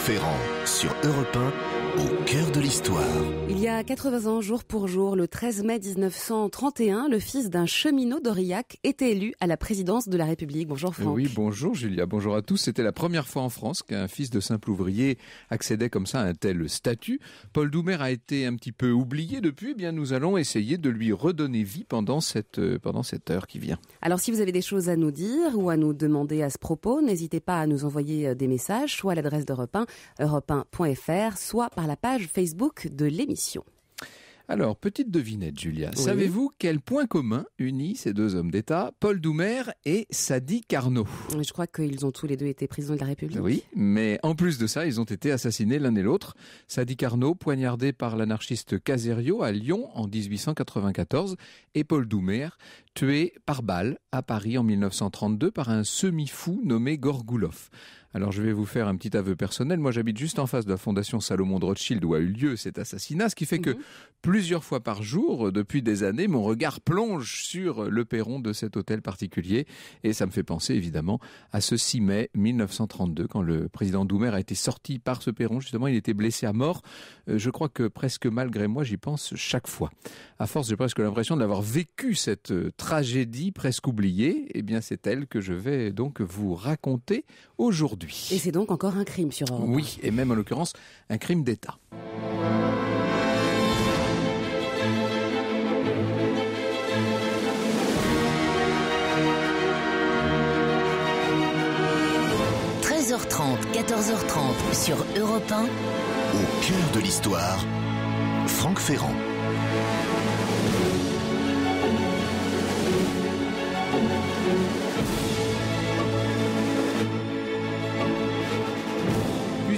Ferrand sur Europe 1, au cœur de l'histoire. Il y a 80 ans, jour pour jour, le 13 mai 1931, le fils d'un cheminot d'Aurillac était élu à la présidence de la République. Bonjour Franck. Oui, bonjour Julia, bonjour à tous. C'était la première fois en France qu'un fils de simple ouvrier accédait comme ça à un tel statut. Paul Doumer a été un petit peu oublié depuis, eh bien nous allons essayer de lui redonner vie pendant cette, euh, pendant cette heure qui vient. Alors si vous avez des choses à nous dire ou à nous demander à ce propos, n'hésitez pas à nous envoyer euh, des messages, soit à l'adresse d'Europe 1, Europe soit par la page Facebook de l'émission. Alors, petite devinette, Julia. Savez-vous quel point commun unit ces deux hommes d'État, Paul Doumer et Sadi Carnot Je crois qu'ils ont tous les deux été présidents de la République. Oui, mais en plus de ça, ils ont été assassinés l'un et l'autre. Sadi Carnot, poignardé par l'anarchiste Caserio à Lyon en 1894, et Paul Doumer, tué par balle à Paris en 1932 par un semi-fou nommé Gorgoulov. Alors je vais vous faire un petit aveu personnel. Moi j'habite juste en face de la fondation Salomon de Rothschild où a eu lieu cet assassinat, ce qui fait que mhm. plusieurs fois par jour, euh, depuis des années, mon regard plonge sur euh, le perron de cet hôtel particulier. Et ça me fait penser évidemment à ce 6 mai 1932, quand le président Doumer a été sorti par ce perron. Justement, il était blessé à mort. Euh, je crois que presque malgré moi, j'y pense chaque fois. À force, j'ai presque l'impression d'avoir vécu cette tragédie presque oubliée. Eh bien, c'est elle que je vais donc vous raconter aujourd'hui. Et c'est donc encore un crime sur Oui, et même en l'occurrence un crime d'État. 13 h 30 14h30 sur Europe 1. Au cœur de l'histoire, Franck Ferrand.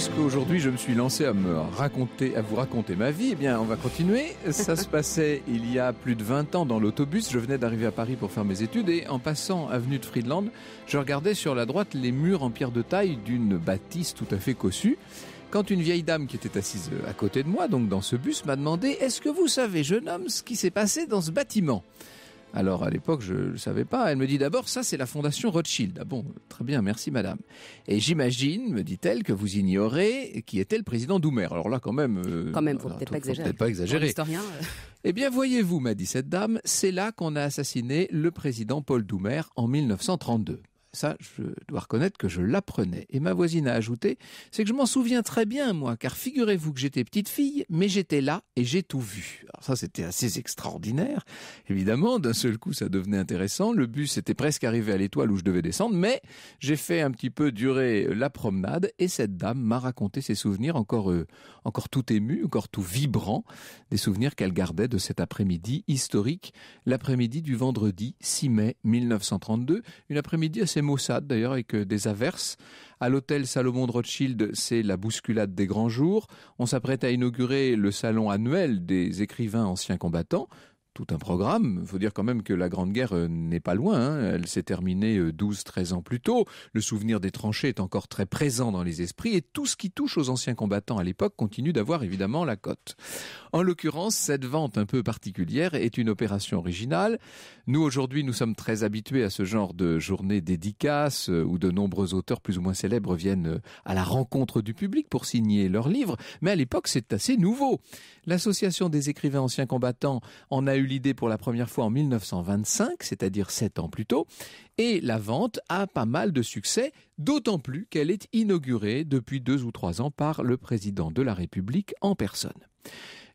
puisque aujourd'hui je me suis lancé à vous raconter ma vie, eh bien on va continuer. Ça se passait il y a plus de 20 ans dans l'autobus. Je venais d'arriver à Paris pour faire mes études et en passant avenue de Friedland, je regardais sur la droite les murs en pierre de taille d'une bâtisse tout à fait cossue. Quand une vieille dame qui était assise euh, à côté de moi, donc dans ce bus, m'a demandé Est-ce que vous savez, jeune homme, ce qui s'est passé dans ce bâtiment alors à l'époque, je ne savais pas. Elle me dit d'abord, ça c'est la fondation Rothschild. Ah bon, très bien, merci madame. Et j'imagine, me dit-elle, que vous ignorez qui était le président Doumer. Alors là quand même... Euh, quand même, faut peut-être pas exagérer. Euh. Eh bien voyez-vous, m'a dit cette dame, c'est là qu'on a assassiné le président Paul Doumer en 1932 ça, je dois reconnaître que je l'apprenais. Et ma voisine a ajouté, c'est que je m'en souviens très bien, moi, car figurez-vous que j'étais petite fille, mais j'étais là et j'ai tout vu. Alors ça, c'était assez extraordinaire. Évidemment, d'un seul coup, ça devenait intéressant. Le bus était presque arrivé à l'étoile où je devais descendre, mais j'ai fait un petit peu durer la promenade et cette dame m'a raconté ses souvenirs encore, euh, encore tout ému, encore tout vibrant, des souvenirs qu'elle gardait de cet après-midi historique, l'après-midi du vendredi 6 mai 1932, une après-midi assez Mossad d'ailleurs avec des averses. À l'hôtel Salomon de Rothschild, c'est la bousculade des grands jours. On s'apprête à inaugurer le salon annuel des écrivains anciens combattants tout un programme. Il faut dire quand même que la Grande Guerre euh, n'est pas loin. Hein. Elle s'est terminée 12-13 euh, ans plus tôt. Le souvenir des tranchées est encore très présent dans les esprits et tout ce qui touche aux anciens combattants à l'époque continue d'avoir évidemment la cote. En l'occurrence, cette vente un peu particulière est une opération originale. Nous, aujourd'hui, nous sommes très habitués à ce genre de journée dédicace euh, où de nombreux auteurs plus ou moins célèbres viennent à la rencontre du public pour signer leurs livres. Mais à l'époque, c'est assez nouveau. L'association des écrivains anciens combattants en a eu l'idée pour la première fois en 1925, c'est-à-dire sept ans plus tôt, et la vente a pas mal de succès, d'autant plus qu'elle est inaugurée depuis deux ou trois ans par le président de la République en personne.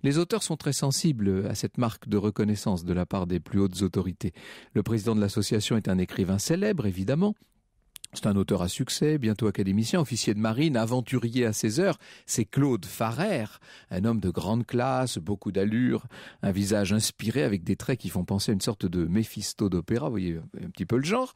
Les auteurs sont très sensibles à cette marque de reconnaissance de la part des plus hautes autorités. Le président de l'association est un écrivain célèbre, évidemment, c'est un auteur à succès, bientôt académicien, officier de marine, aventurier à ses heures. C'est Claude Farrer, un homme de grande classe, beaucoup d'allure, un visage inspiré avec des traits qui font penser à une sorte de Méphisto d'opéra, vous voyez un petit peu le genre.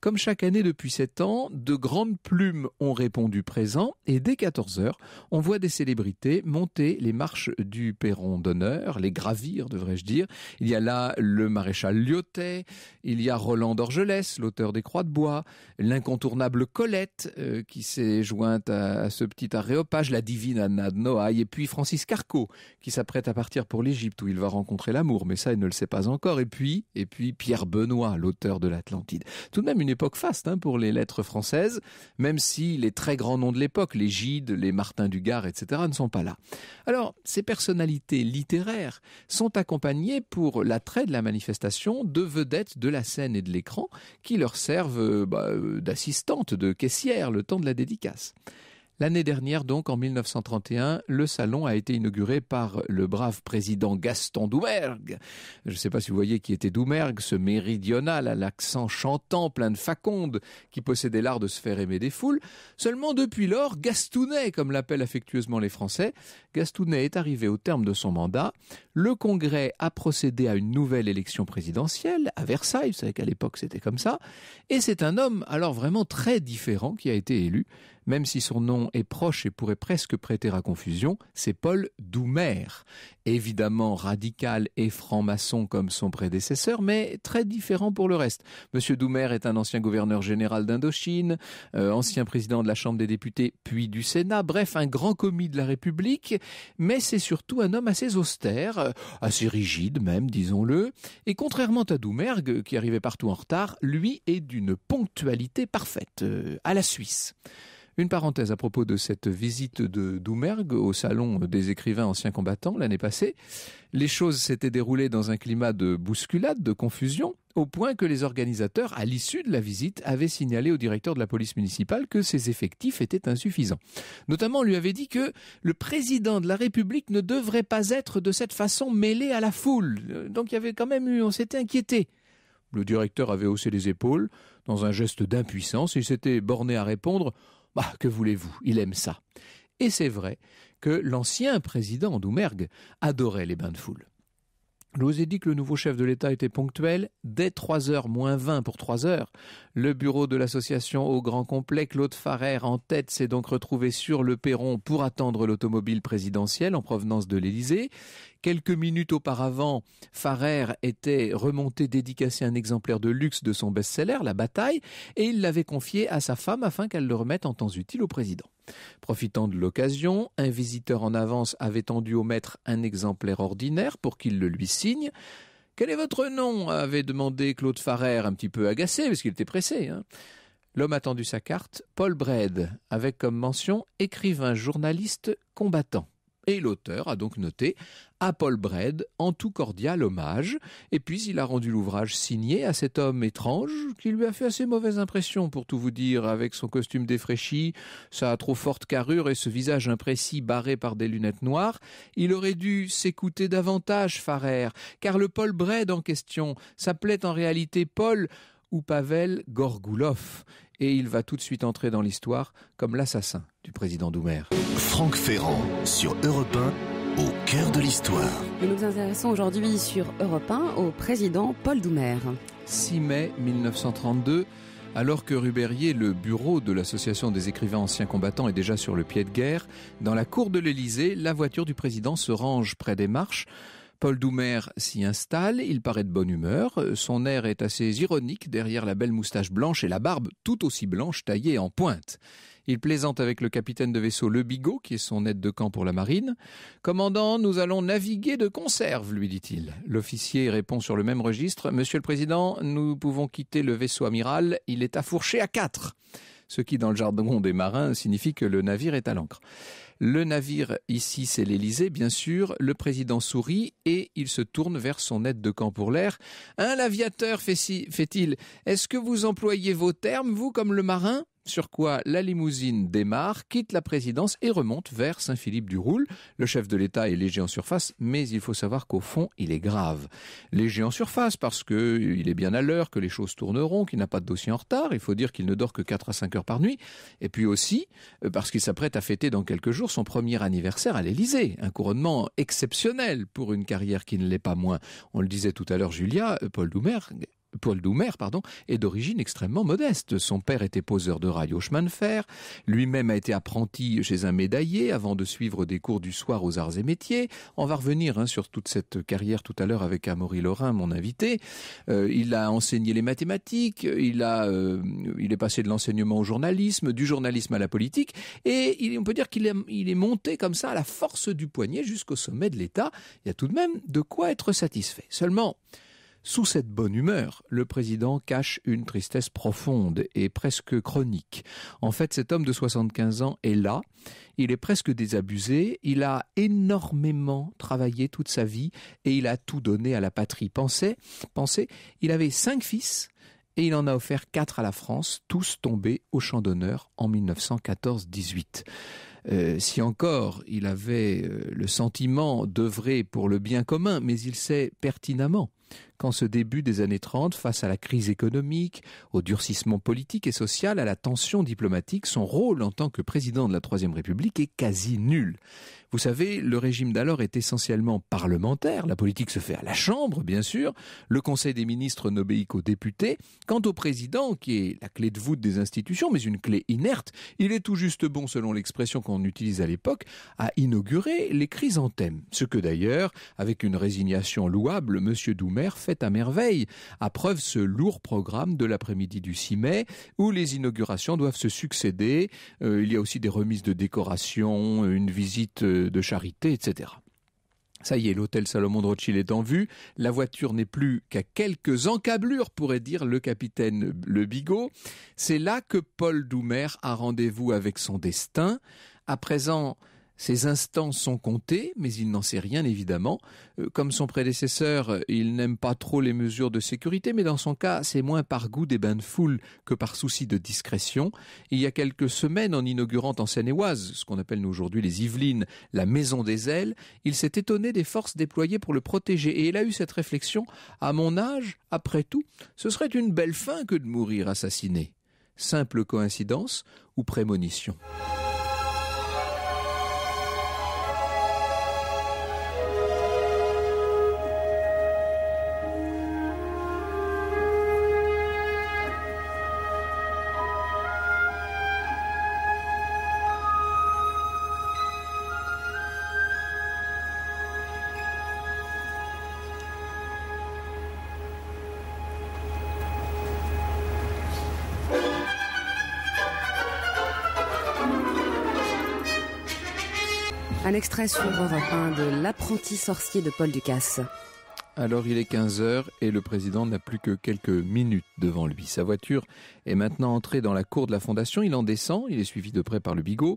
Comme chaque année depuis sept ans, de grandes plumes ont répondu présent et dès 14 heures, on voit des célébrités monter les marches du perron d'honneur, les gravir devrais-je dire. Il y a là le maréchal Lyotet, il y a Roland d'Orgelès, l'auteur des Croix de Bois, l'incontournable Colette euh, qui s'est jointe à, ce petit aréopage, la divine Anna de Noailles et puis Francis Carco qui s'apprête à partir pour l'Égypte où il va rencontrer l'amour, mais ça il ne le sait pas encore. Et puis, et puis Pierre Benoît, l'auteur de l'Atlantide. Tout de même une époque faste hein, pour les lettres françaises, même si les très grands noms de l'époque, les Gide, les Martin Dugard, etc., ne sont pas là. Alors, ces personnalités littéraires sont accompagnées pour l'attrait de la manifestation de vedettes de la scène et de l'écran qui leur servent euh, bah, euh, d'assistantes, de caissières le temps de la dédicace. L'année dernière, donc, en 1931, le salon a été inauguré par le brave président Gaston Doumergue. Je ne sais pas si vous voyez qui était Doumergue, ce méridional à l'accent chantant, plein de facondes, qui possédait l'art de se faire aimer des foules. Seulement depuis lors, Gastounet, comme l'appellent affectueusement les Français, Gastounet est arrivé au terme de son mandat. Le Congrès a procédé à une nouvelle élection présidentielle à Versailles. Vous savez qu'à l'époque c'était comme ça. Et c'est un homme alors vraiment très différent qui a été élu même si son nom est proche et pourrait presque prêter à confusion, c'est Paul Doumer. Évidemment radical et franc-maçon comme son prédécesseur, mais très différent pour le reste. Monsieur Doumer est un ancien gouverneur général d'Indochine, euh, ancien président de la Chambre des députés puis du Sénat, bref, un grand commis de la République, mais c'est surtout un homme assez austère, euh, assez rigide même, disons-le, et contrairement à Doumergue, qui arrivait partout en retard, lui est d'une ponctualité parfaite, euh, à la Suisse. Une parenthèse à propos de cette visite de Doumergue au Salon des écrivains anciens combattants l'année passée. Les choses s'étaient déroulées dans un climat de bousculade, de confusion, au point que les organisateurs, à l'issue de la visite, avaient signalé au directeur de la police municipale que ses effectifs étaient insuffisants. Notamment, on lui avait dit que le président de la République ne devrait pas être de cette façon mêlé à la foule. Euh, donc il y avait quand même eu, on s'était inquiété. Le directeur avait haussé les épaules, dans un geste d'impuissance, il s'était borné à répondre bah, que voulez-vous, il aime ça. Et c'est vrai que l'ancien président Doumergue adorait les bains de foule. L'OSE dit que le nouveau chef de l'État était ponctuel. Dès 3h moins 20 pour 3h, le bureau de l'association au grand complet, Claude Farrer en tête, s'est donc retrouvé sur le perron pour attendre l'automobile présidentielle en provenance de l'Élysée. Quelques minutes auparavant, Farrer était remonté dédicacer un exemplaire de luxe de son best-seller, La Bataille, et il l'avait confié à sa femme afin qu'elle le remette en temps utile au président. Profitant de l'occasion, un visiteur en avance avait tendu au maître un exemplaire ordinaire pour qu'il le lui signe. Quel est votre nom avait demandé Claude Farrer, un petit peu agacé, parce qu'il était pressé. Hein. L'homme a tendu sa carte, Paul Bred, avec comme mention écrivain journaliste combattant et l'auteur a donc noté à Paul Bred en tout cordial hommage, et puis il a rendu l'ouvrage signé à cet homme étrange qui lui a fait assez mauvaise impression pour tout vous dire, avec son costume défraîchi, sa trop forte carrure et ce visage imprécis barré par des lunettes noires. Il aurait dû s'écouter davantage, Farrer, car le Paul Bred en question s'appelait en réalité Paul ou Pavel Gorgoulov et il va tout de suite entrer dans l'histoire comme l'assassin du président Doumer. Franck Ferrand sur Europe 1, au cœur de l'histoire. nous nous intéressons aujourd'hui sur Europe 1 au président Paul Doumer. 6 mai 1932. Alors que Rubérier, le bureau de l'Association des écrivains anciens combattants, est déjà sur le pied de guerre, dans la cour de l'Élysée, la voiture du président se range près des marches. Paul Doumer s'y installe, il paraît de bonne humeur, euh, son air est assez ironique derrière la belle moustache blanche et la barbe tout aussi blanche taillée en pointe. Il plaisante avec le capitaine de vaisseau Le Bigot, qui est son aide de camp pour la marine. Commandant, nous allons naviguer de conserve, lui dit-il. L'officier répond sur le même registre. Monsieur le Président, nous pouvons quitter le vaisseau amiral, il est affourché à quatre. Ce qui, dans le jargon des marins, signifie que le navire est à l'ancre. Le navire ici, c'est l'Elysée, bien sûr. Le président sourit et il se tourne vers son aide de camp pour l'air. Un l'aviateur, fait-il, est-ce que vous employez vos termes, vous, comme le marin sur quoi la limousine démarre, quitte la présidence et remonte vers Saint-Philippe-du-Roule. Le chef de l'État est léger en surface, mais il faut savoir qu'au fond, il est grave. Léger en surface parce qu'il est bien à l'heure, que les choses tourneront, qu'il n'a pas de dossier en retard. Il faut dire qu'il ne dort que 4 à 5 heures par nuit. Et puis aussi euh, parce qu'il s'apprête à fêter dans quelques jours son premier anniversaire à l'Élysée. Un couronnement exceptionnel pour une carrière qui ne l'est pas moins. On le disait tout à l'heure, Julia, euh, Paul Doumer Paul Doumer, pardon, est d'origine extrêmement modeste. Son père était poseur de rails au chemin de fer. Lui-même a été apprenti chez un médaillé avant de suivre des cours du soir aux arts et métiers. On va revenir hein, sur toute cette carrière tout à l'heure avec Amaury Lorrain, mon invité. Euh, il a enseigné les mathématiques. Euh, il est passé de l'enseignement au journalisme, du journalisme à la politique. Et on peut dire qu'il est, est monté comme ça à la force du poignet jusqu'au sommet de l'État. Il y a tout de même de quoi être satisfait. Seulement, sous cette bonne humeur, le président cache une tristesse profonde et presque chronique. En fait, cet homme de 75 ans est là, il est presque désabusé, il a énormément travaillé toute sa vie et il a tout donné à la patrie. Pensez, pensez, il avait cinq fils, et il en a offert quatre à la France, tous tombés au champ d'honneur en 1914-18. Euh, si encore il avait euh, le sentiment d'œuvrer pour le bien commun, mais il sait pertinemment qu'en ce début des années 30, face à la crise économique, au durcissement politique et social, à la tension diplomatique, son rôle en tant que président de la Troisième République est quasi nul. Vous savez, le régime d'alors est essentiellement parlementaire, la politique se fait à la Chambre, bien sûr, le Conseil des ministres n'obéit qu'aux députés, quant au président, qui est la clé de voûte des institutions, mais une clé inerte, il est tout juste bon, selon l'expression qu'on utilise à l'époque, à inaugurer les chrysanthèmes, ce que d'ailleurs, avec une résignation louable, M. Doumer fait fait à merveille. À preuve, ce lourd programme de l'après-midi du 6 mai, où les inaugurations doivent se succéder. Euh, il y a aussi des remises de décorations, euh, une visite euh, de charité, etc. Ça y est, l'hôtel Salomon de Rothschild est en vue. La voiture n'est plus qu'à quelques encablures, pourrait dire le capitaine Le Bigot. C'est là que Paul Doumer a rendez-vous avec son destin. À présent, ses instants sont comptés, mais il n'en sait rien évidemment. Euh, comme son prédécesseur, il n'aime pas trop les mesures de sécurité, mais dans son cas, c'est moins par goût des bains de foule que par souci de discrétion. Il y a quelques semaines, en inaugurant en Seine-et-Oise, ce qu'on appelle aujourd'hui les Yvelines, la maison des ailes, il s'est étonné des forces déployées pour le protéger, et il a eu cette réflexion, à mon âge, après tout, ce serait une belle fin que de mourir assassiné. Simple coïncidence ou prémonition. extrait sur Europe 1 de L'apprenti sorcier de Paul Ducasse. Alors il est 15h et le président n'a plus que quelques minutes devant lui. Sa voiture est maintenant entrée dans la cour de la fondation, il en descend, il est suivi de près par le bigot.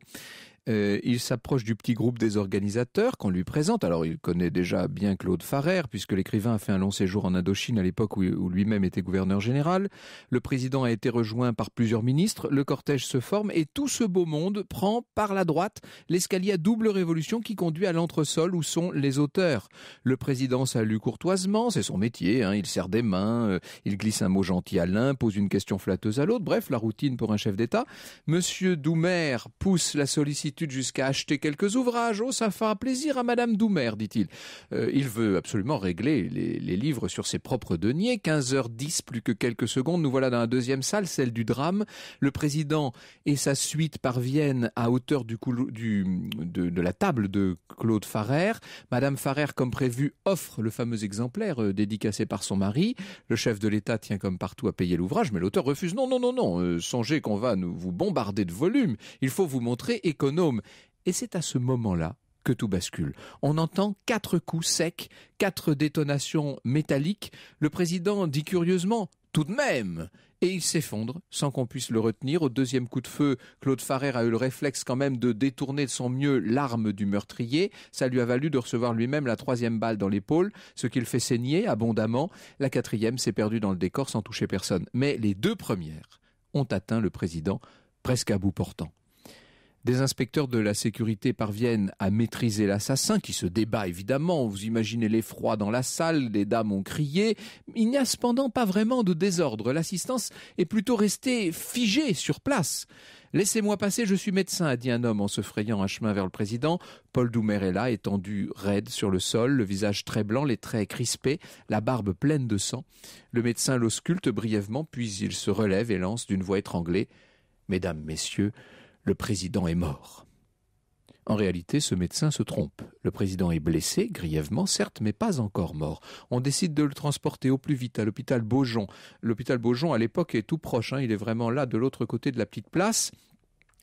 Euh, il s'approche du petit groupe des organisateurs qu'on lui présente. Alors il connaît déjà bien Claude Farrer, puisque l'écrivain a fait un long séjour en Indochine à l'époque où, lui-même était gouverneur général. Le président a été rejoint par plusieurs ministres, le cortège se forme et tout ce beau monde prend par la droite l'escalier à double révolution qui conduit à l'entresol où sont les auteurs. Le président salue courtoisement, c'est son métier, hein. il serre des mains, euh, il glisse un mot gentil à l'un, pose une question flatteuse à l'autre, bref, la routine pour un chef d'État. Monsieur Doumer pousse la sollicitation jusqu'à acheter quelques ouvrages. Oh, ça fera plaisir à Madame Doumer, dit-il. Euh, il veut absolument régler les, livres sur ses propres deniers. 15h10, plus que quelques secondes, nous voilà dans la deuxième salle, celle du drame. Le président et sa suite parviennent à hauteur du, coulo, du de, la table de Claude Farrer. Madame Farrer, comme prévu, offre le fameux exemplaire euh, dédicacé par son mari. Le chef de l'État tient comme partout à payer l'ouvrage, mais l'auteur refuse. Non, non, non, non. Euh, songez qu'on va nous vous bombarder de volumes. Il faut vous montrer économe et c'est à ce moment-là que tout bascule. On entend quatre coups secs, quatre détonations métalliques. Le président dit curieusement tout de même. Et il s'effondre sans qu'on puisse le retenir. Au deuxième coup de feu, Claude Farrer a eu le réflexe quand même de détourner de son mieux l'arme du meurtrier. Ça lui a valu de recevoir lui-même la troisième balle dans l'épaule, ce qu'il fait saigner abondamment. La quatrième s'est perdue dans le décor sans toucher personne. Mais les deux premières ont atteint le président presque à bout portant des inspecteurs de la sécurité parviennent à maîtriser l'assassin qui se débat évidemment. Vous imaginez l'effroi dans la salle, les dames ont crié. Il n'y a cependant pas vraiment de désordre. L'assistance est plutôt restée figée sur place. Laissez-moi passer, je suis médecin, a dit un homme en se frayant un chemin vers le président. Paul Doumer est là, étendu raide sur le sol, le visage très blanc, les traits crispés, la barbe pleine de sang. Le médecin l'ausculte brièvement, puis il se relève et lance d'une voix étranglée. Mesdames, messieurs, le président est mort. En réalité, ce médecin se trompe. Le président est blessé, grièvement certes, mais pas encore mort. On décide de le transporter au plus vite à l'hôpital Beaujon. L'hôpital Beaujon, à l'époque, est tout proche. Hein. il est vraiment là, de l'autre côté de la petite place.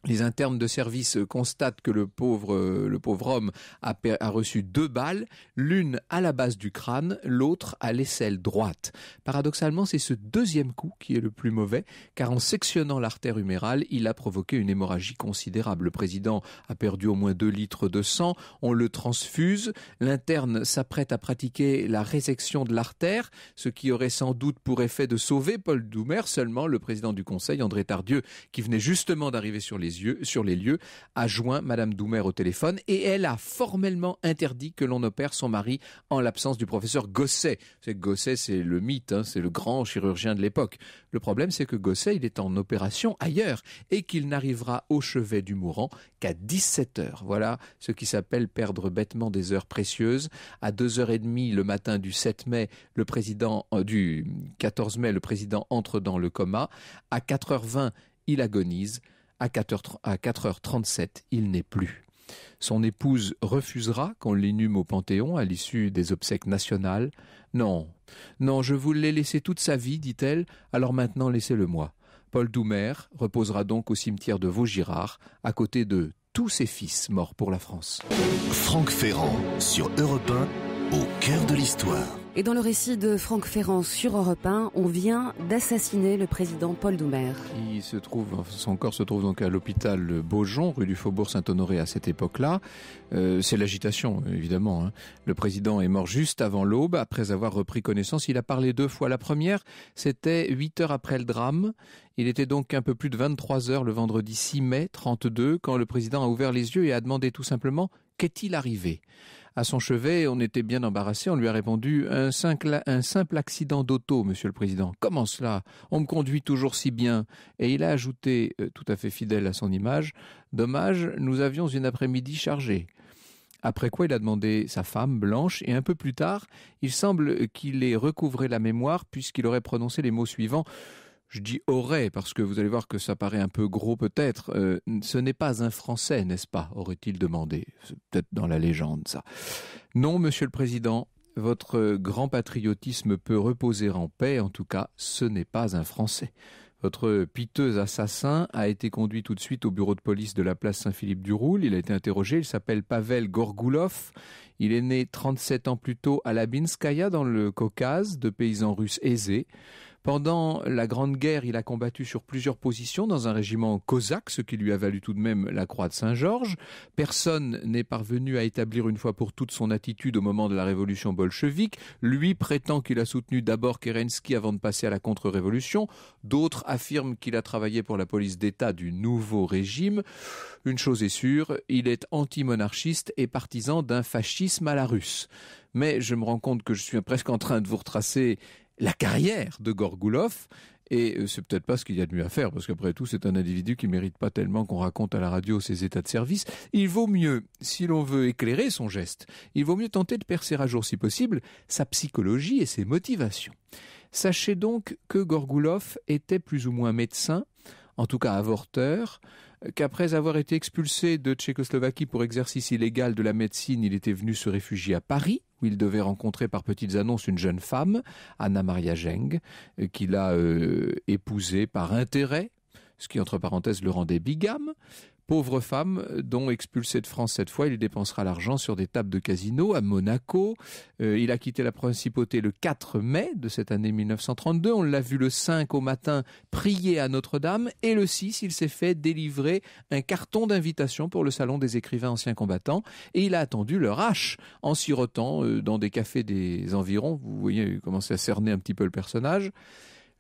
Les internes de service constatent que le pauvre, euh, le pauvre homme a, a reçu deux balles, l'une à la base du crâne, l'autre à l'aisselle droite. Paradoxalement, c'est ce deuxième coup qui est le plus mauvais, car en sectionnant l'artère humérale, il a provoqué une hémorragie considérable. Le président a perdu au moins deux litres de sang, on le transfuse, l'interne s'apprête à pratiquer la résection de l'artère, ce qui aurait sans doute pour effet de sauver Paul Doumer, seulement le président du conseil, André Tardieu, qui venait justement d'arriver sur les sur les lieux, a joint Madame Doumer au téléphone et elle a formellement interdit que l'on opère son mari en l'absence du professeur Gosset. C'est Gosset, c'est le mythe, hein, c'est le grand chirurgien de l'époque. Le problème, c'est que Gosset, il est en opération ailleurs et qu'il n'arrivera au chevet du mourant qu'à 17 heures. Voilà ce qui s'appelle perdre bêtement des heures précieuses. À 2h30 le matin du 7 mai, le président euh, du 14 mai, le président entre dans le coma. À 4h20, il agonise. À 4h37, il n'est plus. Son épouse refusera qu'on l'inhume au Panthéon à l'issue des obsèques nationales. Non, non, je vous l'ai laissé toute sa vie, dit-elle, alors maintenant laissez-le-moi. Paul Doumer reposera donc au cimetière de Vaugirard, à côté de tous ses fils morts pour la France. Franck Ferrand sur Europe au cœur de l'histoire. Et dans le récit de Franck Ferrand sur Europe on vient d'assassiner le président Paul Doumer. Il se trouve, son corps se trouve donc à l'hôpital Beaujon, rue du Faubourg Saint-Honoré à cette époque-là. Euh, c'est l'agitation, évidemment. Hein. Le président est mort juste avant l'aube, après avoir repris connaissance. Il a parlé deux fois. La première, c'était huit heures après le drame. Il était donc un peu plus de 23 heures le vendredi 6 mai 32 quand le président a ouvert les yeux et a demandé tout simplement qu'est-il arrivé À son chevet, on était bien embarrassé, on lui a répondu un simple, un simple accident d'auto, monsieur le président. Comment cela On me conduit toujours si bien. Et il a ajouté, euh, tout à fait fidèle à son image, dommage, nous avions une après-midi chargée. Après quoi, il a demandé sa femme, Blanche, et un peu plus tard, il semble qu'il ait recouvré la mémoire puisqu'il aurait prononcé les mots suivants je dis aurait, parce que vous allez voir que ça paraît un peu gros peut-être. Euh, ce n'est pas un Français, n'est-ce pas aurait-il demandé. C'est peut-être dans la légende, ça. Non, Monsieur le Président, votre grand patriotisme peut reposer en paix. En tout cas, ce n'est pas un Français. Votre piteux assassin a été conduit tout de suite au bureau de police de la place Saint-Philippe-du-Roule. Il a été interrogé. Il s'appelle Pavel Gorgoulov. Il est né 37 ans plus tôt à Labinskaya, dans le Caucase, de paysans russes aisés. Pendant la Grande Guerre, il a combattu sur plusieurs positions dans un régiment cosaque, ce qui lui a valu tout de même la Croix de Saint-Georges. Personne n'est parvenu à établir une fois pour toutes son attitude au moment de la révolution bolchevique. Lui prétend qu'il a soutenu d'abord Kerensky avant de passer à la contre-révolution. D'autres affirment qu'il a travaillé pour la police d'État du nouveau régime. Une chose est sûre, il est anti-monarchiste et partisan d'un fascisme à la russe. Mais je me rends compte que je suis presque en train de vous retracer la carrière de Gorgoulov. Et euh, c'est peut-être pas ce qu'il y a de mieux à faire, parce qu'après tout, c'est un individu qui mérite pas tellement qu'on raconte à la radio ses états de service. Il vaut mieux, si l'on veut éclairer son geste, il vaut mieux tenter de percer à jour, si possible, sa psychologie et ses motivations. Sachez donc que Gorgoulov était plus ou moins médecin, en tout cas avorteur, qu'après avoir été expulsé de Tchécoslovaquie pour exercice illégal de la médecine, il était venu se réfugier à Paris, où il devait rencontrer par petites annonces une jeune femme, Anna-Maria Jeng, qu'il a euh, épousée par intérêt, ce qui entre parenthèses le rendait bigame, pauvre femme dont expulsé de France cette fois, il dépensera l'argent sur des tables de casino à Monaco. Euh, il a quitté la principauté le 4 mai de cette année 1932. On l'a vu le 5 au matin prier à Notre-Dame et le 6, il s'est fait délivrer un carton d'invitation pour le salon des écrivains anciens combattants et il a attendu leur hache en sirotant euh, dans des cafés des environs. Vous voyez commençait à cerner un petit peu le personnage.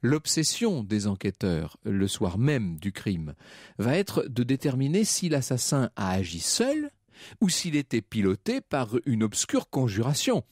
L'obsession des enquêteurs, le soir même du crime, va être de déterminer si l'assassin a agi seul ou s'il était piloté par une obscure conjuration.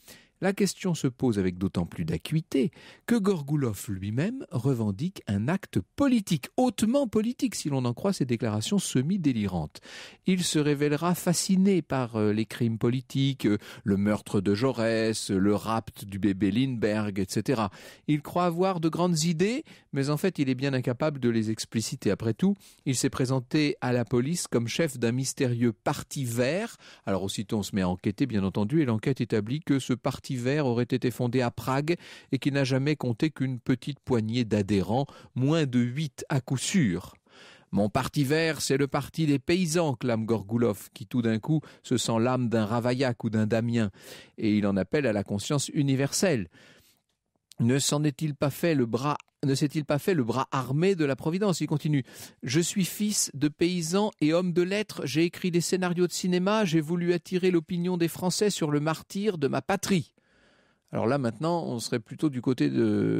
La question se pose avec d'autant plus d'acuité que Gorgoulov lui-même revendique un acte politique, hautement politique si l'on en croit ses déclarations semi-délirantes. Il se révélera fasciné par euh, les crimes politiques, euh, le meurtre de Jaurès, euh, le rapt du bébé Lindbergh, etc. Il croit avoir de grandes idées, mais en fait il est bien incapable de les expliciter. Après tout, il s'est présenté à la police comme chef d'un mystérieux parti vert. Alors aussitôt on se met à enquêter, bien entendu, et l'enquête établit que ce parti Vert aurait été fondé à Prague et qui n'a jamais compté qu'une petite poignée d'adhérents, moins de huit à coup sûr. Mon parti vert, c'est le parti des paysans, clame Gorgoulov, qui tout d'un coup se sent l'âme d'un Ravaillac ou d'un Damien, et il en appelle à la conscience universelle. Ne s'en est-il pas fait le bras ne s'est-il pas fait le bras armé de la Providence Il continue. Je suis fils de paysan et homme de lettres, j'ai écrit des scénarios de cinéma, j'ai voulu attirer l'opinion des Français sur le martyr de ma patrie. Alors là, maintenant, on serait plutôt du côté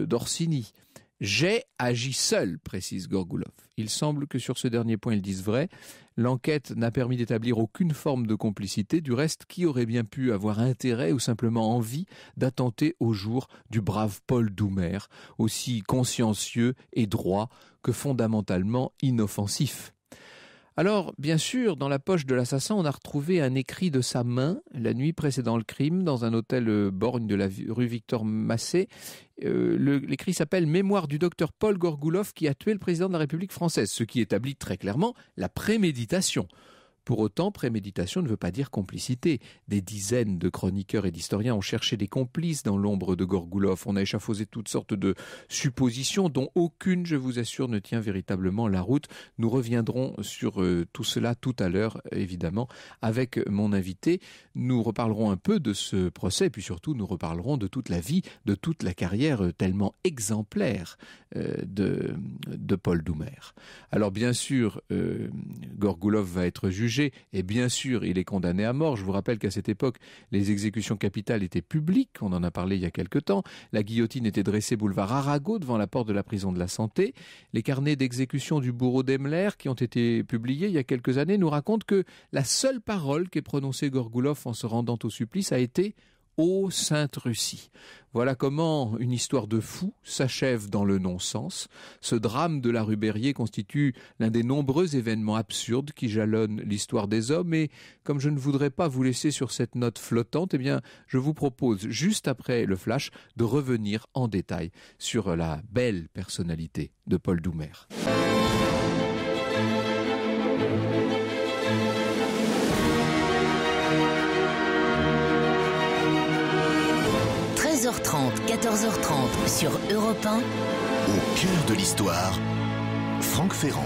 d'Orsini. J'ai agi seul, précise Gorgoulov. Il semble que sur ce dernier point, ils disent vrai. L'enquête n'a permis d'établir aucune forme de complicité. Du reste, qui aurait bien pu avoir intérêt ou simplement envie d'attenter au jour du brave Paul Doumer, aussi consciencieux et droit que fondamentalement inoffensif alors, bien sûr, dans la poche de l'assassin, on a retrouvé un écrit de sa main la nuit précédant le crime dans un hôtel euh, borgne de la rue Victor Massé. Euh, l'écrit s'appelle Mémoire du docteur Paul Gorgoulov qui a tué le président de la République française, ce qui établit très clairement la préméditation. Pour autant, préméditation ne veut pas dire complicité. Des dizaines de chroniqueurs et d'historiens ont cherché des complices dans l'ombre de Gorgoulov. On a échafaudé toutes sortes de suppositions dont aucune, je vous assure, ne tient véritablement la route. Nous reviendrons sur euh, tout cela tout à l'heure, évidemment, avec mon invité. Nous reparlerons un peu de ce procès, puis surtout, nous reparlerons de toute la vie, de toute la carrière euh, tellement exemplaire euh, de, de Paul Doumer. Alors, bien sûr, va être jugé et bien sûr il est condamné à mort. Je vous rappelle qu'à cette époque, les exécutions capitales étaient publiques, on en a parlé il y a quelque temps. La guillotine était dressée boulevard Arago devant la porte de la prison de la Santé. Les carnets d'exécution du bourreau d'Emler qui ont été publiés il y a quelques années nous racontent que la seule parole qu'est prononcée Gorgoulov en se rendant au supplice a été Ô Sainte Russie. Voilà comment une histoire de fou s'achève dans le non-sens. Ce drame de la rue constitue l'un des nombreux événements absurdes qui jalonnent l'histoire des hommes et comme je ne voudrais pas vous laisser sur cette note flottante, eh bien, je vous propose juste après le flash de revenir en détail sur la belle personnalité de Paul Doumer. 14h30 sur Europe 1. Au cœur de l'histoire, Franck Ferrand.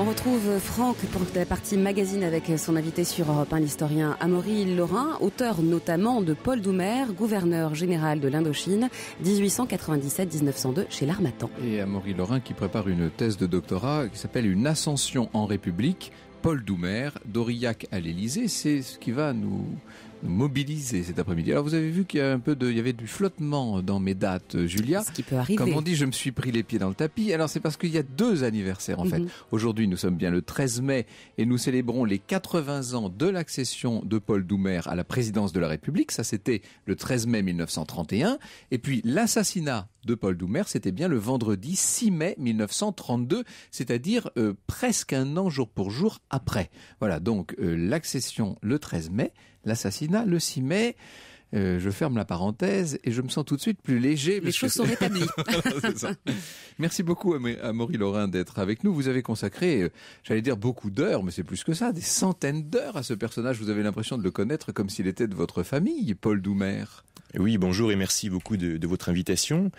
On retrouve Franck pour la partie magazine avec son invité sur Europe 1, l'historien Amaury Lorrain, auteur notamment de Paul Doumer, gouverneur général de l'Indochine 1897-1902 chez l'Armatan. Et Amaury Lorrain qui prépare une thèse de doctorat qui s'appelle Une ascension en République Paul Doumer, d'Aurillac à l'Élysée. C'est ce qui va nous mobilisé cet après-midi. Alors vous avez vu qu'il y a un peu de, il y avait du flottement dans mes dates, Julia. Ce qui peut arriver. Comme on dit, je me suis pris les pieds dans le tapis. Alors c'est parce qu'il y a deux anniversaires en fait. Mhm. Aujourd'hui, nous sommes bien le 13 mai et nous célébrons les 80 ans de l'accession de Paul Doumer à la présidence de la République. Ça c'était le 13 mai 1931. Et puis l'assassinat de Paul Doumer, c'était bien le vendredi 6 mai 1932, c'est-à-dire euh, presque un an jour pour jour après. Voilà, donc euh, l'accession le 13 mai, l'assassinat le 6 mai. Euh, je ferme la parenthèse et je me sens tout de suite plus léger. Les choses sont rétablies. Merci beaucoup à Maurice Laurin d'être avec nous. Vous avez consacré, euh, j'allais dire beaucoup d'heures, mais c'est plus que ça, des centaines d'heures à ce personnage. Vous avez l'impression de le connaître comme s'il était de votre famille, Paul Doumer. Oui, bonjour et merci beaucoup de, votre invitation.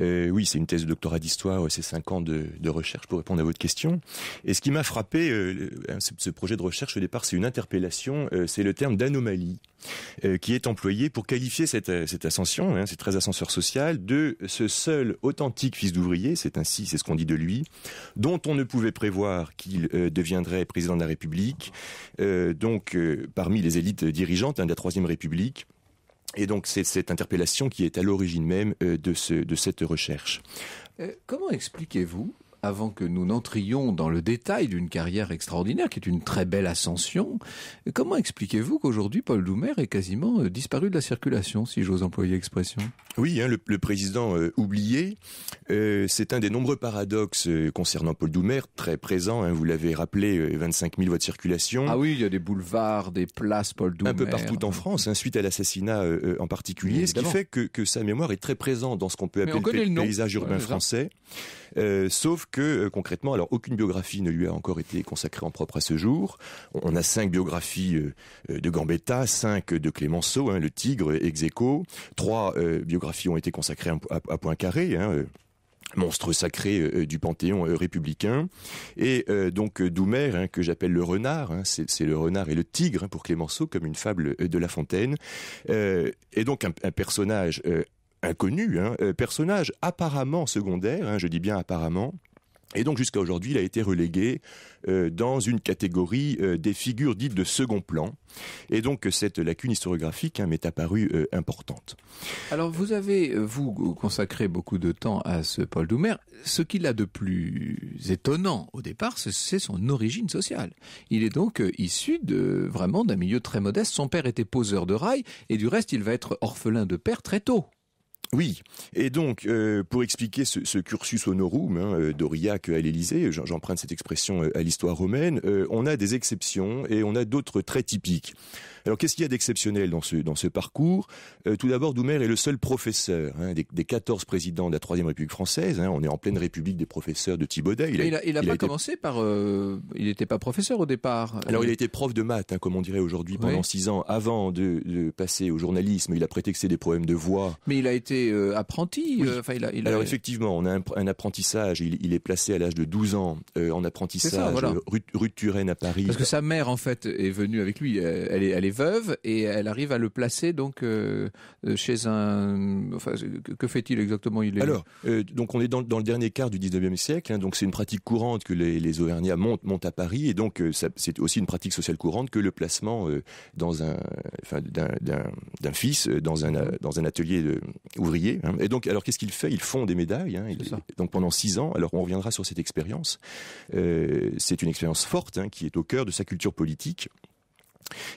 Euh, oui, c'est une thèse de doctorat d'histoire, c'est cinq ans de, recherche pour répondre à votre question. Et ce qui m'a frappé, ce, projet de recherche au départ, c'est une interpellation, c'est le terme d'anomalie. Euh, qui est employé pour qualifier cette, euh, ascension, hein, ces 13 ascenseurs social, de ce seul authentique fils d'ouvrier, c'est ainsi, c'est ce qu'on dit de lui, dont on ne pouvait prévoir qu'il euh, deviendrait président de la République, donc parmi les élites dirigeantes hein, de la Troisième République. Et donc c'est cette interpellation qui est à l'origine même de, ce, de cette recherche. comment expliquez-vous avant que nous n'entrions dans le détail d'une carrière extraordinaire qui est une très belle ascension, comment expliquez-vous qu'aujourd'hui Paul Doumer est quasiment euh, disparu de la circulation, si j'ose employer l'expression Oui, hein, le, président euh, oublié, euh, c'est un des nombreux paradoxes concernant Paul Doumer, très présent, hein, vous l'avez rappelé, 25 000 voies de circulation. Ah oui, il y a des boulevards, des places Paul Doumer. Un peu partout en France, hein, suite à l'assassinat en particulier, ce qui fait que, sa mémoire est très présente dans ce qu'on peut appeler le paysage urbain français, sauf que euh, concrètement, alors aucune biographie ne lui a encore été consacrée en propre à ce jour. On a cinq biographies euh, euh, de Gambetta, cinq de Clémenceau, hein, le Tigre, ex Trois biographies ont été consacrées à, Poincaré. Hein, monstre sacré du panthéon républicain et donc Doumer hein, que j'appelle le renard c'est le renard et le tigre pour Clémenceau comme une fable de La Fontaine et donc un, un personnage inconnu personnage apparemment secondaire je dis bien apparemment et donc jusqu'à aujourd'hui, il a été relégué euh, dans une catégorie euh, des figures dites de second plan. Et donc cette lacune historiographique hein, m'est apparue euh, importante. Alors vous avez, vous, consacré beaucoup de temps à ce Paul Doumer. Ce qu'il a de plus étonnant au départ, c'est son origine sociale. Il est donc issu de vraiment d'un milieu très modeste. Son père était poseur de rails et du reste, il va être orphelin de père très tôt. Oui, et donc euh, pour expliquer ce, cursus honorum hein, euh, d'Aurillac à l'Élysée, euh, j'emprunte cette expression à l'histoire romaine, on a des exceptions et on a d'autres très typiques. Alors qu'est-ce qu'il y a d'exceptionnel dans ce, dans ce parcours Tout d'abord, Doumer est le seul professeur hein, des, 14 présidents de la Troisième République française. Hein. on est en pleine République des professeurs de Thibaudet. Il n'a pas commencé par... il n'était pas professeur au départ. Alors il a été prof de maths, hein, comme on dirait aujourd'hui, pendant six ans. Avant de, de passer au journalisme, il a prétexté des problèmes de voix. Mais il a été euh, apprenti. Euh, Alors effectivement, on a un, apprentissage. Il, est placé à l'âge de 12 ans euh, en apprentissage rue, Turenne à Paris. Parce que sa mère en fait est venue avec lui. Elle est, elle est veuve et elle arrive à le placer donc chez un. que fait-il exactement Il est. Alors donc on est dans, le dernier quart du 19e siècle. Hein, donc c'est une pratique courante que les, Auvergnats montent, à Paris et donc c'est aussi une pratique sociale courante que le placement dans un, d'un fils mmh. dans un atelier de, Hein. Et donc, alors qu'est-ce qu'il fait Il fond des médailles. Hein. donc pendant six ans, alors on reviendra sur cette expérience. Euh, c'est une expérience forte hein, qui est au cœur de sa culture politique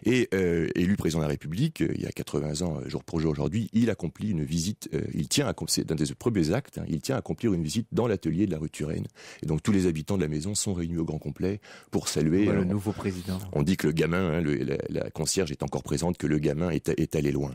et euh, élu président de la République, euh, il y a 80 ans, euh, jour pour jour aujourd'hui, il accomplit une visite, il tient à c'est un des premiers actes, hein, il tient à accomplir une visite dans l'atelier de la rue Turenne. Et donc tous les habitants de la maison sont réunis au grand complet pour saluer. le nouveau président. On dit que le gamin, hein, la, concierge est encore présente, que le gamin est, allé loin.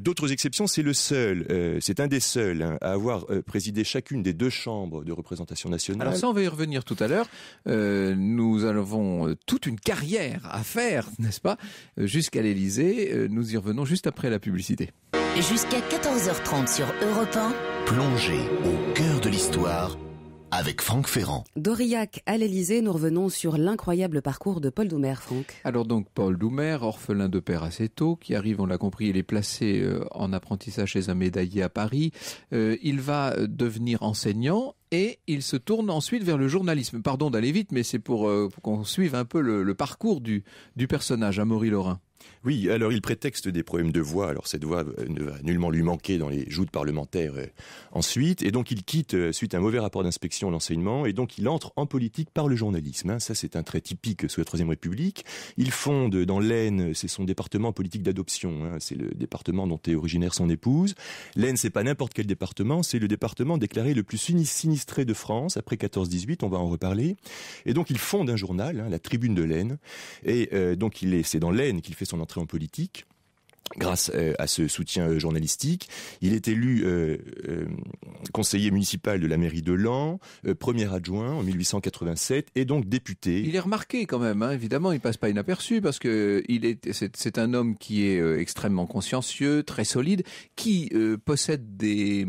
D'autres exceptions, c'est le seul, c'est un des seuls hein, à avoir présidé chacune des deux chambres de représentation nationale. Alors ça, on va y revenir tout à l'heure. nous avons toute une carrière à faire n'est-ce pas euh, Jusqu'à l'Elysée, euh, nous y revenons juste après la publicité. Jusqu'à 14h30 sur Europe 1, au cœur de l'histoire avec Franck Ferrand. D'Aurillac à l'Elysée, nous revenons sur l'incroyable parcours de Paul Doumer, Franck. Alors donc Paul Doumer, orphelin de père assez tôt, qui arrive, on l'a compris, il est placé euh, en apprentissage chez un médaillé à Paris. Euh, il va euh, devenir enseignant et il se tourne ensuite vers le journalisme. Pardon d'aller vite, mais c'est pour, qu'on suive un peu le, parcours du, du personnage, Amaury hein, Lorrain. Oui, alors il prétexte des problèmes de voix. Alors cette voix ne va nullement lui manquer dans les joutes parlementaires euh, ensuite. Et donc il quitte, euh, suite à un mauvais rapport d'inspection, l'enseignement. Et donc il entre en politique par le journalisme. Hein. Ça, c'est un trait typique sous la Troisième République. Il fonde dans l'Aisne, c'est son département politique d'adoption. Hein. C'est le département dont est originaire son épouse. L'Aisne, c'est pas n'importe quel département. C'est le département déclaré le plus sinistré de France après 14-18. On va en reparler. Et donc il fonde un journal, hein, la Tribune de l'Aisne. Et euh, donc il est, c'est dans l'Aisne qu'il fait son son entrée en politique grâce euh, à ce soutien euh, journalistique. Il est élu euh, conseiller municipal de la mairie de Lan, premier adjoint en 1887 et donc député. Il est remarqué quand même, hein. évidemment, il passe pas inaperçu parce que est c'est un homme qui est extrêmement consciencieux, très solide, qui possède des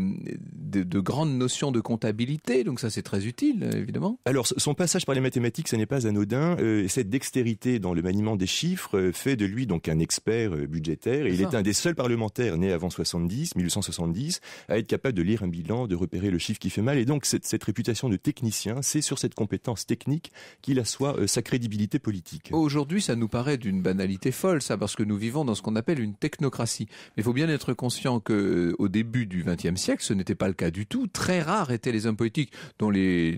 de, grandes notions de comptabilité, donc ça c'est très utile évidemment. Alors son passage par les mathématiques, ça n'est pas anodin. cette dextérité dans le maniement des chiffres fait de lui donc un expert budgétaire il est un des seuls parlementaires nés avant 70, 1870, à être capable de lire un bilan, de repérer le chiffre qui fait mal. Et donc cette, réputation de technicien, c'est sur cette compétence technique qu'il assoit euh, sa crédibilité politique. Aujourd'hui, ça nous paraît d'une banalité folle, ça, parce que nous vivons dans ce qu'on appelle une technocratie. Mais il faut bien être conscient que euh, au début du XXe siècle, ce n'était pas le cas du tout. Très rares étaient les hommes politiques dont les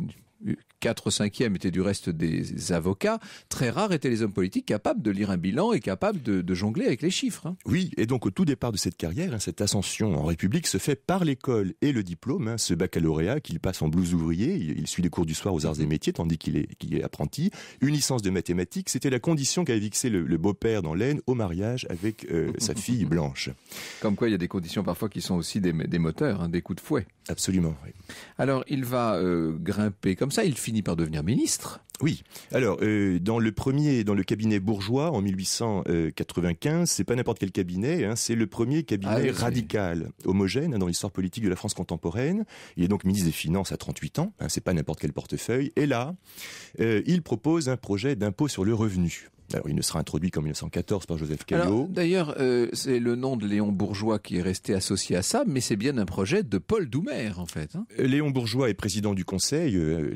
4 cinquièmes étaient du reste des avocats, très rares étaient les hommes politiques capables de lire un bilan et capables de, jongler avec les chiffres. Hein. Oui, et donc au tout départ de cette carrière, hein, cette ascension en République se fait par l'école et le diplôme, hein, ce baccalauréat qu'il passe en blouse ouvrier, il, suit les cours du soir aux arts et métiers tandis qu'il est, apprenti, une licence de mathématiques, c'était la condition qu'avait fixée le, beau-père dans l'Aisne au mariage avec euh, sa fille Blanche. Comme quoi il y a des conditions parfois qui sont aussi des, moteurs, des coups de fouet. Absolument. Alors il va euh, grimper comme ça, il finit par devenir ministre. Oui. Alors, euh, dans le premier, dans le cabinet bourgeois en 1895, c'est pas n'importe quel cabinet, hein, c'est le premier cabinet ah radical, homogène hein, dans l'histoire politique de la France contemporaine. Il est donc ministre des Finances à 38 ans, hein, c'est pas n'importe quel portefeuille. Et là, euh, il propose un projet d'impôt sur le revenu il ne sera introduit qu'en 1914 par Joseph Caillot. D'ailleurs, euh, c'est le nom de Léon Bourgeois qui est resté associé à ça, mais c'est bien un projet de Paul Doumer, en fait. Hein. Euh, Léon Bourgeois est président du Conseil, euh,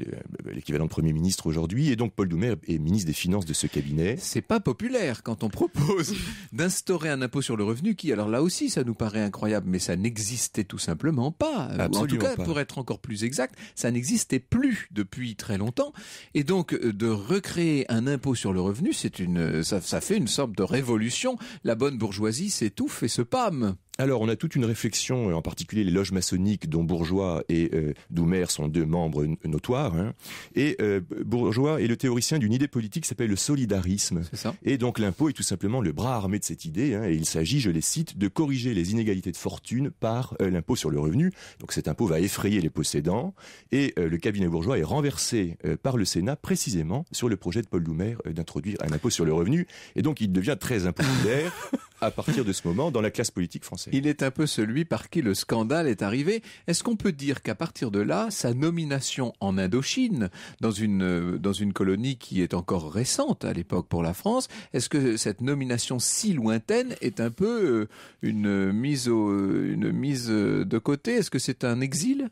l'équivalent de Premier ministre aujourd'hui, et donc Paul Doumer est ministre des Finances de ce cabinet. C'est pas populaire quand on propose d'instaurer un impôt sur le revenu qui, alors là aussi, ça nous paraît incroyable, mais ça n'existait tout simplement pas. en tout cas, pas. pour être encore plus exact, ça n'existait plus depuis très longtemps. Et donc, de recréer un impôt sur le revenu, c'est ça, ça fait une sorte de révolution. La bonne bourgeoisie s'étouffe et se pâme. Alors, on a toute une réflexion, en particulier les loges maçonniques dont Bourgeois et euh, Doumer sont deux membres notoires. Hein. Et euh, Bourgeois est le théoricien d'une idée politique qui s'appelle le solidarisme. Et donc l'impôt est tout simplement le bras armé de cette idée. Hein, et il s'agit, je les cite, de corriger les inégalités de fortune par euh, l'impôt sur le revenu. Donc cet impôt va effrayer les possédants. Et le cabinet bourgeois est renversé par le Sénat précisément sur le projet de Paul Doumer d'introduire un impôt sur le revenu. Et donc il devient très impopulaire. à partir de ce moment dans la classe politique française. Il est un peu celui par qui le scandale est arrivé. Est-ce qu'on peut dire qu'à partir de là, sa nomination en Indochine, dans une, euh, dans une colonie qui est encore récente à l'époque pour la France, est-ce que cette nomination si lointaine est un peu euh, une mise, une mise euh, de côté Est-ce que c'est un exil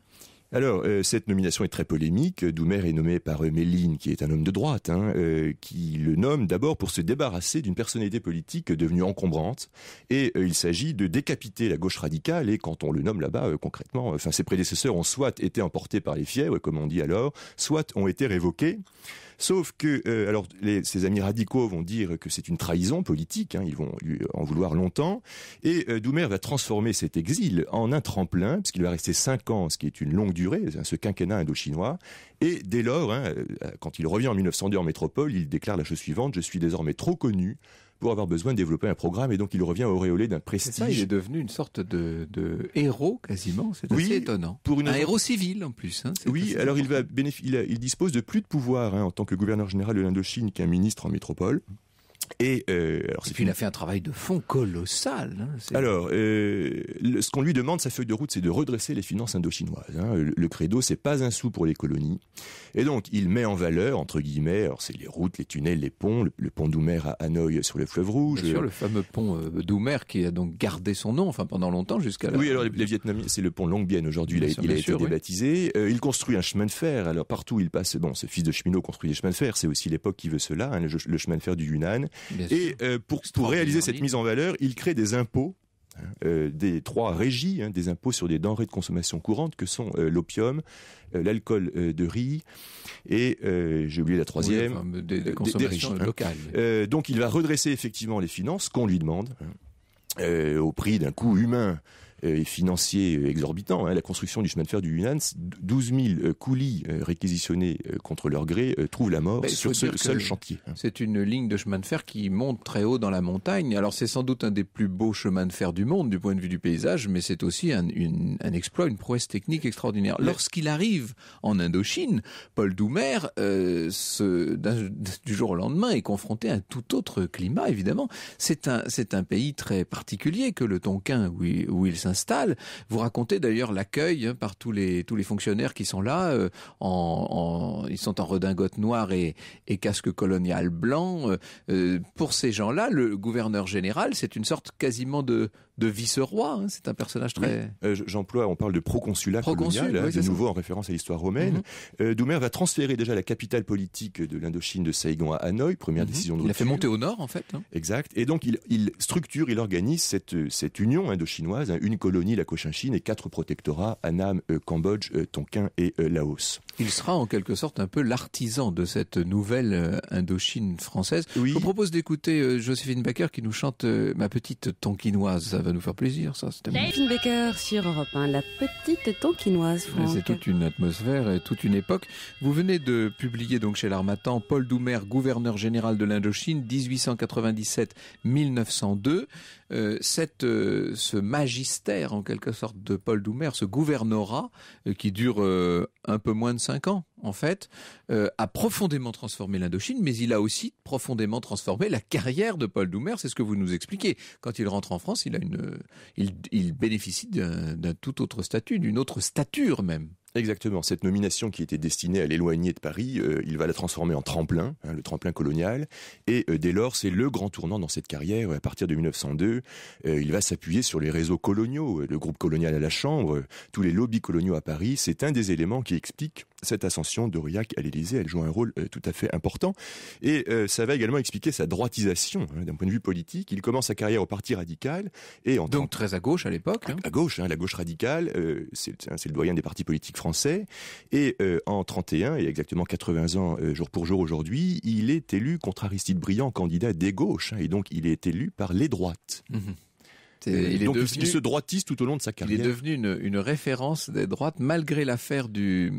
alors, euh, cette nomination est très polémique. Doumer est nommé par euh, Méline, qui est un homme de droite, hein, euh, qui le nomme d'abord pour se débarrasser d'une personnalité politique devenue encombrante. Et il s'agit de décapiter la gauche radicale. Et quand on le nomme là-bas, concrètement, enfin, ses prédécesseurs ont soit été emportés par les fièvres, comme on dit alors, soit ont été révoqués. Sauf que, euh, alors, ses amis radicaux vont dire que c'est une trahison politique, hein, ils vont euh, en vouloir longtemps, et euh, Doumer va transformer cet exil en un tremplin, puisqu'il va rester cinq ans, ce qui est une longue durée, ce quinquennat indo-chinois, et dès lors, hein, quand il revient en 1902 en métropole, il déclare la chose suivante, je suis désormais trop connu pour avoir besoin de développer un programme et donc il revient auréolé d'un prestige. Ça, il est devenu une sorte de, héros quasiment, c'est oui, assez étonnant. Pour Un héros civil en plus. Hein, oui, alors il, va il, il, dispose de plus de pouvoir hein, en tant que gouverneur général de l'Indochine qu'un ministre en métropole. Et, euh, alors puis il a fait un travail de fond colossal. Hein, alors, euh, ce qu'on lui demande, sa feuille de route, c'est de redresser les finances indochinoises. Hein. Le, credo, credo, c'est pas un sou pour les colonies. Et donc, il met en valeur, entre guillemets, c'est les routes, les tunnels, les ponts, le, pont d'Oumer à Hanoï sur le fleuve Rouge. Bien sûr, le fameux pont euh, d'Oumer qui a donc gardé son nom, enfin pendant longtemps jusqu'à. Oui, alors les, Vietnamiens, c'est le pont Long Bien aujourd'hui. Il, a, il été débaptisé. il construit un chemin de fer. Alors partout, il passe. Bon, ce fils de cheminot construit des chemins de fer. C'est aussi l'époque qui veut cela, hein, le chemin de fer du Yunnan. Et euh, pour, réaliser cette mise en valeur, il crée des impôts hein, euh, des trois régies, hein, des impôts sur des denrées de consommation courante que sont euh, l'opium, l'alcool de riz et j'ai oublié la troisième, des, des, hein. locales. donc il va redresser effectivement les finances qu'on lui demande. au prix d'un coût humain et euh, financier euh, exorbitant. Hein. La construction du chemin de fer du Yunnan, 12 000 coulis réquisitionnés euh, contre leur gré trouvent la mort bah, sur ce seul chantier. Hein. C'est une ligne de chemin de fer qui monte très haut dans la montagne. Alors c'est sans doute un des plus beaux chemins de fer du monde du point de vue du paysage, mais c'est aussi un, une, un, exploit, une prouesse technique extraordinaire. Lorsqu'il arrive en Indochine, Paul Doumer, du jour au lendemain, est confronté à un tout autre climat, évidemment. C'est un, c'est un pays très particulier que le Tonkin, où il, où il installe. Vous racontez d'ailleurs l'accueil hein, par tous les tous les fonctionnaires qui sont là. Euh, en, ils sont en redingote noire et, casque colonial blanc. Euh, euh, pour ces gens-là, le gouverneur général, c'est une sorte quasiment de de vice-roi. Hein. C'est un personnage très. J'emploie, on parle de proconsulat colonial, hein, de nouveau en référence à l'histoire romaine. Mhm. Doumer va transférer déjà la capitale politique de l'Indochine de Saigon à Hanoï, première mhm. décision de. Il a fait monter au nord, en fait. Exact. Et donc il, structure, il organise cette cette union indochinoise, une colonie, la Cochinchine, et quatre protectorats, Annam, euh, Cambodge, euh, Tonkin et euh, Laos. Il sera en quelque sorte un peu l'artisan de cette nouvelle Indochine française. Je vous propose d'écouter Joséphine Baker qui nous chante Ma petite tonkinoise. Ça va nous faire plaisir, ça. Joséphine Baker sur Europe la petite tonkinoise. C'est toute une atmosphère et toute une époque. Vous venez de publier donc chez l'Armatan Paul Doumer, gouverneur général de l'Indochine, 1897-1902. Euh, euh, ce magistère en quelque sorte de Paul Doumer, ce gouvernorat euh, qui dure un peu moins de cinq ans en fait, euh, a profondément transformé l'Indochine, mais il a aussi profondément transformé la carrière de Paul Doumer. C'est ce que vous nous expliquez. Quand il rentre en France, il a une, il, bénéficie d'un tout autre statut, d'une autre stature même. Exactement. Cette nomination qui était destinée à l'éloigner de Paris, euh, il va la transformer en tremplin, hein, le tremplin colonial. Et euh, dès lors, c'est le grand tournant dans cette carrière. À partir de 1902, il va s'appuyer sur les réseaux coloniaux, le groupe colonial à la Chambre, tous les lobbies coloniaux à Paris. C'est un des éléments qui explique cette ascension d'Aurillac à l'Élysée, elle joue un rôle euh, tout à fait important. Et euh, ça va également expliquer sa droitisation hein, d'un point de vue politique. Il commence sa carrière au Parti radical et en donc très à gauche à l'époque. Hein. À, gauche, hein, la gauche radicale, euh, c'est le doyen des partis politiques français. Et en 31 et exactement 80 ans jour pour jour aujourd'hui, il est élu contre Aristide Briand, candidat des gauches, et donc il est élu par les droites. Mhm. Euh, il est devenu, se tout au long de sa carrière. Il est devenu une, référence des droites malgré l'affaire de,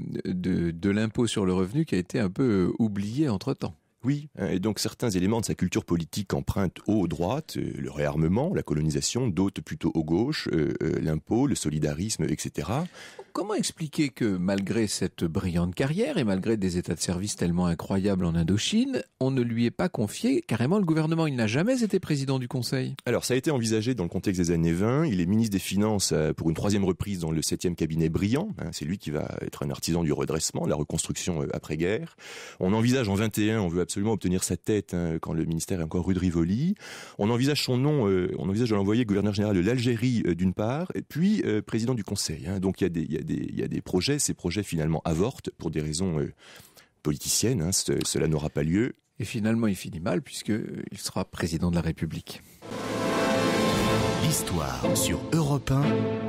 l'impôt sur le revenu qui a été un peu euh, oublié entre temps. Oui, hein, et donc certains éléments de sa culture politique empruntent aux droite, euh, le réarmement, la colonisation, d'autres plutôt aux gauche, l'impôt, le solidarisme, etc. Comment expliquer que malgré cette brillante carrière et malgré des états de service tellement incroyables en Indochine, on ne lui ait pas confié carrément le gouvernement Il n'a jamais été président du Conseil. Alors ça a été envisagé dans le contexte des années 20. Il est ministre des Finances euh, pour une troisième reprise dans le septième cabinet brillant. Hein. C'est lui qui va être un artisan du redressement, la reconstruction euh, après-guerre. On envisage en 21, on veut absolument obtenir sa tête hein, quand le ministère est encore rue de Rivoli. On envisage son nom, euh, on envisage de l'envoyer gouverneur général de l'Algérie d'une part, puis président du Conseil. Hein. Donc il y a des, il y a des projets, ces projets finalement avortent pour des raisons euh, politiciennes, hein. cela n'aura pas lieu. Et finalement, il finit mal puisqu'il euh, sera président de la République. L'histoire sur Europe 1,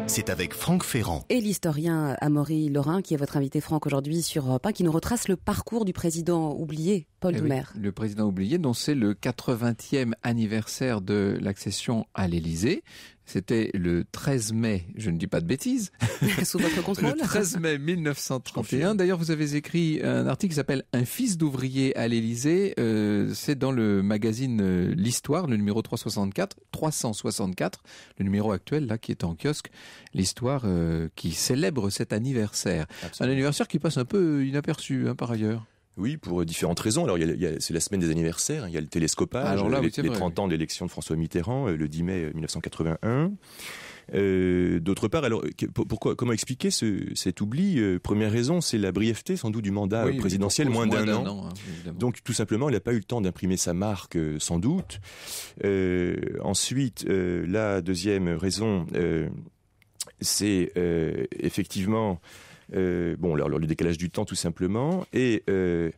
c'est avec Franck Ferrand. Et l'historien Amaury Lorrain, qui est votre invité Franck aujourd'hui sur Europe 1, qui nous retrace le parcours du président oublié, Paul Doumer. Eh le président oublié dont c'est le 80e anniversaire de l'accession à l'Élysée. C'était le 13 mai, je ne dis pas de bêtises. Le 13 mai 1931. D'ailleurs, vous avez écrit un article qui s'appelle Un fils d'ouvrier à l'Élysée. Euh, c'est dans le magazine euh, L'Histoire, le numéro 364, 364, le numéro actuel là qui est en kiosque. L'Histoire euh, qui célèbre cet anniversaire. Un anniversaire qui passe un peu inaperçu hein, par ailleurs. Oui, pour euh, différentes raisons. Alors, c'est la semaine des anniversaires. Hein. Il y a le télescopage, ah, les, 30 ans de l'élection de François Mitterrand, euh, le 10 mai 1981. Euh, d'autre part, alors pourquoi, comment expliquer cet oubli Première raison, c'est la brièveté sans doute du mandat présidentiel, moins d'un an. Hein, Donc tout simplement, il n'a pas eu le temps d'imprimer sa marque, sans doute. ensuite, la deuxième raison, c'est effectivement euh, bon, alors, le décalage du temps tout simplement, et euh,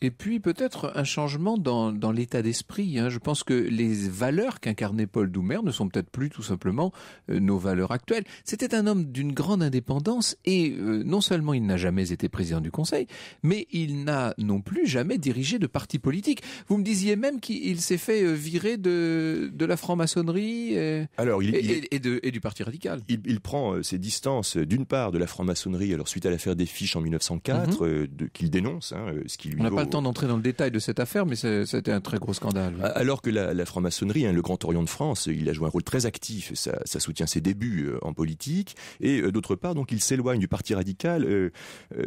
et puis peut-être un changement dans, dans l'état d'esprit. Hein. Je pense que les valeurs qu'incarnait Paul Doumer ne sont peut-être plus tout simplement euh, nos valeurs actuelles. C'était un homme d'une grande indépendance et euh, non seulement il n'a jamais été président du Conseil, mais il n'a non plus jamais dirigé de parti politique. Vous me disiez même qu'il s'est fait euh, virer de, de la franc-maçonnerie et, Alors, et, et, et, du Parti radical. Il, il prend ses distances d'une part de la franc-maçonnerie alors suite à l'affaire des fiches en 1904 mhm. de, qu'il dénonce, hein, ce qui lui vaut temps d'entrer dans le détail de cette affaire, mais c'était un très gros scandale. Alors que la, franc-maçonnerie, hein, le Grand Orient de France, il a joué un rôle très actif. Ça, soutient ses débuts euh, en politique. Et euh, d'autre part, donc, il s'éloigne du Parti radical euh,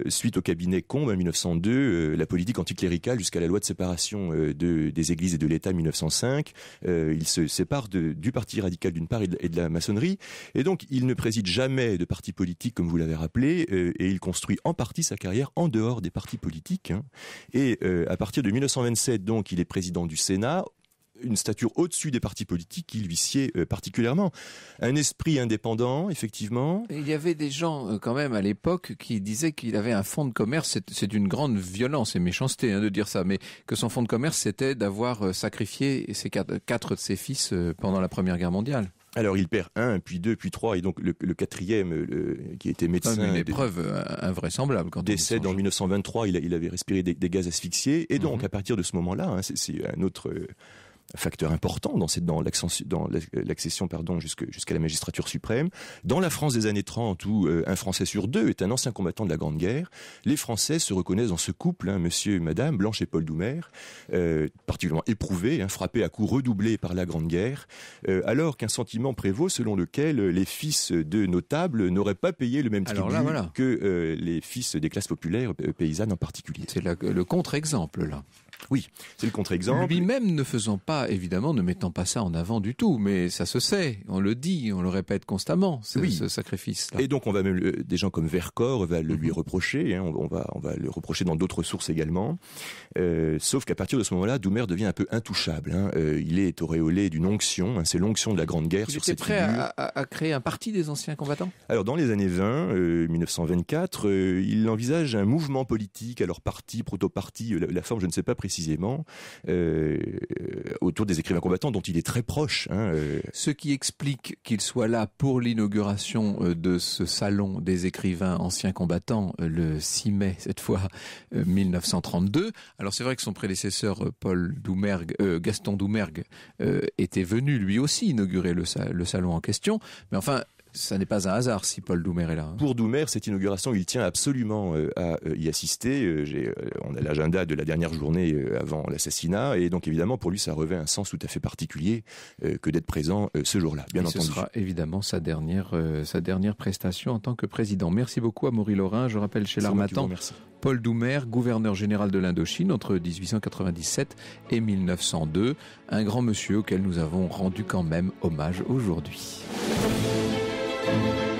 suite au cabinet Combe en 1902, la politique anticléricale jusqu'à la loi de séparation de, des églises et de l'État en 1905. il se sépare du Parti radical d'une part et de, la maçonnerie. Et donc, il ne préside jamais de parti politique, comme vous l'avez rappelé, et il construit en partie sa carrière en dehors des partis politiques. Hein, et euh, à partir de 1927, donc, il est président du Sénat une stature au-dessus des partis politiques qui lui sied euh, particulièrement. Un esprit indépendant, effectivement. il y avait des gens, euh, quand même, à l'époque, qui disaient qu'il avait un fonds de commerce. C'est une grande violence et méchanceté hein, de dire ça, mais que son fonds de commerce, c'était d'avoir sacrifié ses quatre, de ses fils pendant la Première Guerre mondiale. Alors il perd un, puis deux, puis trois, et donc le, quatrième, qui était ah, médecin, une épreuve euh, invraisemblable. Quand décède en 1923. Il, avait respiré des, gaz asphyxiés, et donc mhm. à partir de ce moment-là, hein, c'est un autre euh, facteur important dans, dans l'accession pardon jusqu'à la magistrature suprême. Dans la France des années 30, où euh, un Français sur deux est un ancien combattant de la Grande Guerre, les Français se reconnaissent dans ce couple, hein, Monsieur et Madame Blanche et Paul Doumer, euh, particulièrement éprouvés, hein, frappés à coups redoublés par la Grande Guerre, euh, alors qu'un sentiment prévaut selon lequel les fils de notables n'auraient pas payé le même tribut que les fils des classes populaires paysannes en particulier. C'est le contre-exemple là. Oui, c'est le contre-exemple. Lui-même ne faisant pas, évidemment, ne mettant pas ça en avant du tout, mais ça se sait, on le dit, on le répète constamment, ce sacrifice. -là. Et donc on va même des gens comme Vercors va le lui mhm. reprocher, hein, on, va on va le reprocher dans d'autres sources également. Euh, sauf qu'à partir de ce moment-là, Doumer devient un peu intouchable. Hein. Euh, il est auréolé d'une onction, hein, c'est l'onction de la Grande Guerre sur était cette Il à, prêt à, créer un parti des anciens combattants. Alors dans les années 20, 1924, euh, il envisage un mouvement politique, alors parti, proto-parti, la, la forme je ne sais pas précisément précisément, euh, autour des écrivains combattants dont il est très proche. Hein, euh. Ce qui explique qu'il soit là pour l'inauguration euh, de ce salon des écrivains anciens combattants le 6 mai, cette fois 1932. Alors c'est vrai que son prédécesseur Paul Gaston Doumergue était venu lui aussi inaugurer le salon en question, mais enfin ça n'est pas un hasard si Paul Doumer est là. Hein. Pour Doumer, cette inauguration, il tient absolument euh, à euh, y assister. Euh, on a l'agenda de la dernière journée avant l'assassinat, et donc évidemment pour lui, ça revêt un sens tout à fait particulier que d'être présent ce jour-là. Bien entendu. Ce sera évidemment sa dernière sa dernière prestation en tant que président. Merci beaucoup à Maurice Laurin. Je rappelle chez l'Armatan. Paul Doumer, gouverneur général de l'Indochine entre 1897 et 1902, un grand monsieur auquel nous avons rendu quand même hommage aujourd'hui. Thank you.